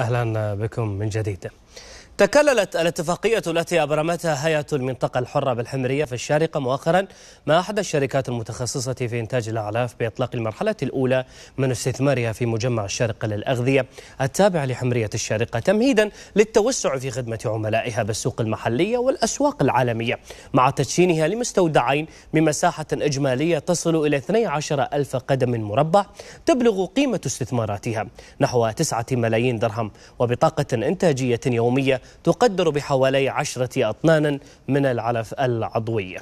أهلا بكم من جديد تكللت الاتفاقية التي أبرمتها هيئة المنطقة الحرة بالحمرية في الشارقة مؤخرا مع أحد الشركات المتخصصة في إنتاج الأعلاف بإطلاق المرحلة الأولى من استثمارها في مجمع الشارقة للأغذية التابع لحمرية الشارقة تمهيدا للتوسع في خدمة عملائها بالسوق المحلية والأسواق العالمية مع تدشينها لمستودعين بمساحة إجمالية تصل إلى 12 ألف قدم مربع تبلغ قيمة استثماراتها نحو 9 ملايين درهم وبطاقة إنتاجية يومية تقدر بحوالي عشرة أطنان من العلف العضوية